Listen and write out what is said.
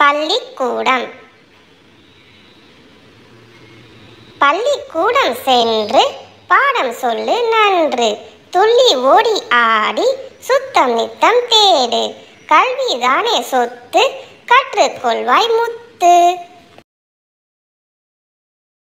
பள்ளிக்கூடம் பள்ளிக்கூடம் சென்று பாடம் சொல்லு நன்று துள்ளி ஓடி ஆடி சுத்தம் நித்தம் தேடு கல்விதானே சொத்து கற்றுக்கொள்வாய் முத்து